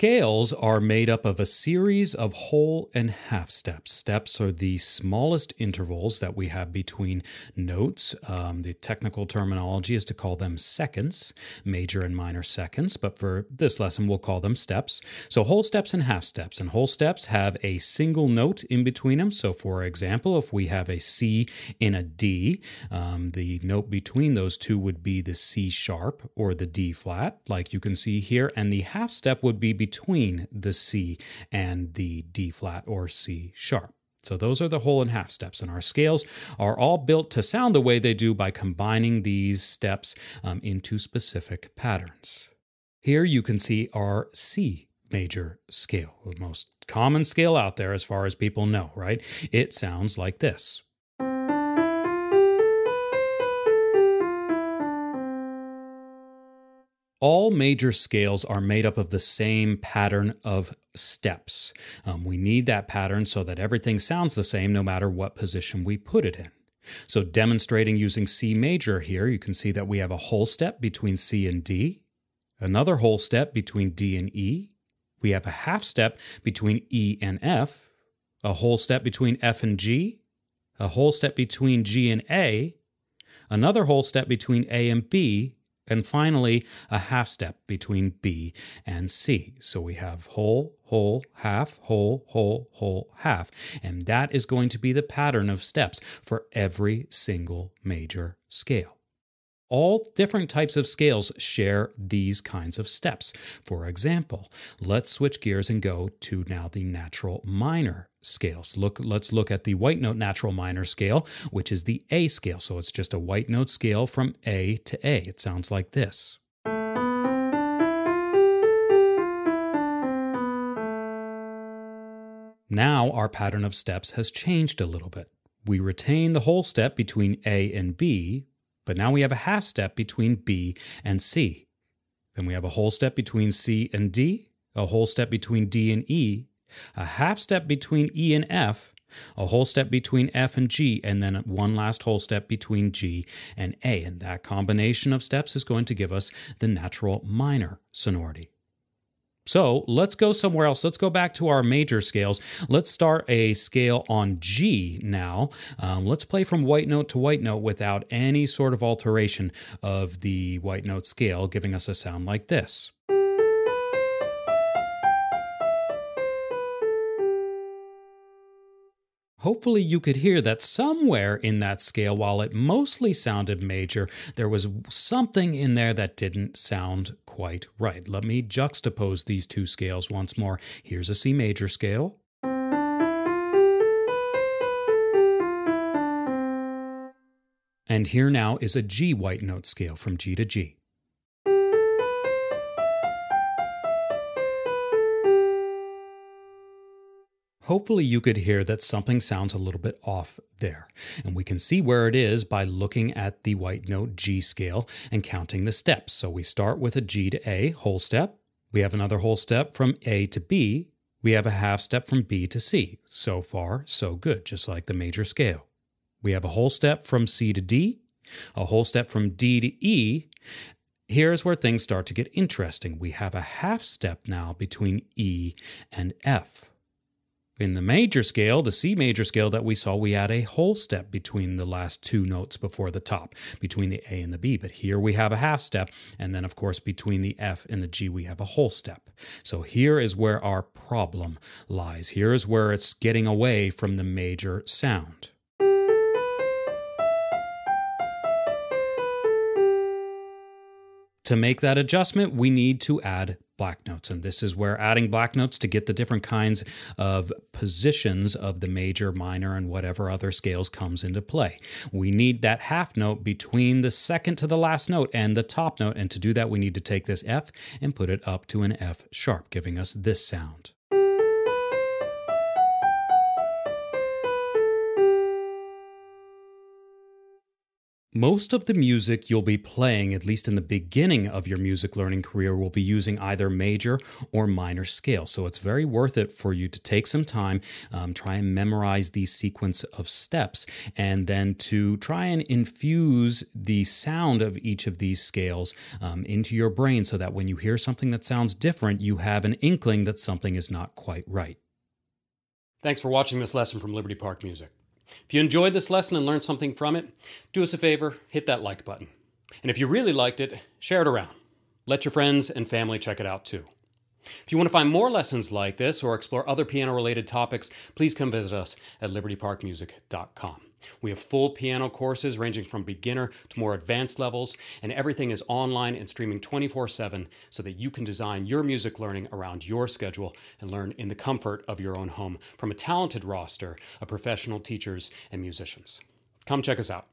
Scales are made up of a series of whole and half steps. Steps are the smallest intervals that we have between notes. Um, the technical terminology is to call them seconds, major and minor seconds, but for this lesson, we'll call them steps. So whole steps and half steps, and whole steps have a single note in between them. So for example, if we have a C in a D, um, the note between those two would be the C sharp or the D flat, like you can see here, and the half step would be between between the C and the D flat or C sharp. So those are the whole and half steps, and our scales are all built to sound the way they do by combining these steps um, into specific patterns. Here you can see our C major scale, the most common scale out there as far as people know, right? It sounds like this. All major scales are made up of the same pattern of steps. Um, we need that pattern so that everything sounds the same no matter what position we put it in. So demonstrating using C major here, you can see that we have a whole step between C and D, another whole step between D and E, we have a half step between E and F, a whole step between F and G, a whole step between G and A, another whole step between A and B, and finally, a half step between B and C. So we have whole, whole, half, whole, whole, whole, half. And that is going to be the pattern of steps for every single major scale. All different types of scales share these kinds of steps. For example, let's switch gears and go to now the natural minor scales. Look, let's look at the white note natural minor scale, which is the A scale. So it's just a white note scale from A to A. It sounds like this. Now our pattern of steps has changed a little bit. We retain the whole step between A and B, but now we have a half step between B and C. Then we have a whole step between C and D, a whole step between D and E, a half step between E and F, a whole step between F and G, and then one last whole step between G and A. And that combination of steps is going to give us the natural minor sonority. So let's go somewhere else. Let's go back to our major scales. Let's start a scale on G now. Um, let's play from white note to white note without any sort of alteration of the white note scale, giving us a sound like this. Hopefully, you could hear that somewhere in that scale, while it mostly sounded major, there was something in there that didn't sound quite right. Let me juxtapose these two scales once more. Here's a C major scale. And here now is a G white note scale from G to G. Hopefully you could hear that something sounds a little bit off there. And we can see where it is by looking at the white note G scale and counting the steps. So we start with a G to A whole step. We have another whole step from A to B. We have a half step from B to C. So far, so good, just like the major scale. We have a whole step from C to D, a whole step from D to E. Here's where things start to get interesting. We have a half step now between E and F. In the major scale, the C major scale that we saw, we had a whole step between the last two notes before the top, between the A and the B. But here we have a half step, and then of course between the F and the G we have a whole step. So here is where our problem lies. Here is where it's getting away from the major sound. To make that adjustment, we need to add black notes. And this is where adding black notes to get the different kinds of positions of the major, minor, and whatever other scales comes into play. We need that half note between the second to the last note and the top note. And to do that, we need to take this F and put it up to an F sharp, giving us this sound. Most of the music you'll be playing, at least in the beginning of your music learning career, will be using either major or minor scale. So it's very worth it for you to take some time, um, try and memorize these sequence of steps, and then to try and infuse the sound of each of these scales um, into your brain so that when you hear something that sounds different, you have an inkling that something is not quite right. Thanks for watching this lesson from Liberty Park Music. If you enjoyed this lesson and learned something from it, do us a favor, hit that like button. And if you really liked it, share it around. Let your friends and family check it out too. If you want to find more lessons like this or explore other piano related topics, please come visit us at libertyparkmusic.com. We have full piano courses ranging from beginner to more advanced levels, and everything is online and streaming 24 7 so that you can design your music learning around your schedule and learn in the comfort of your own home from a talented roster of professional teachers and musicians. Come check us out.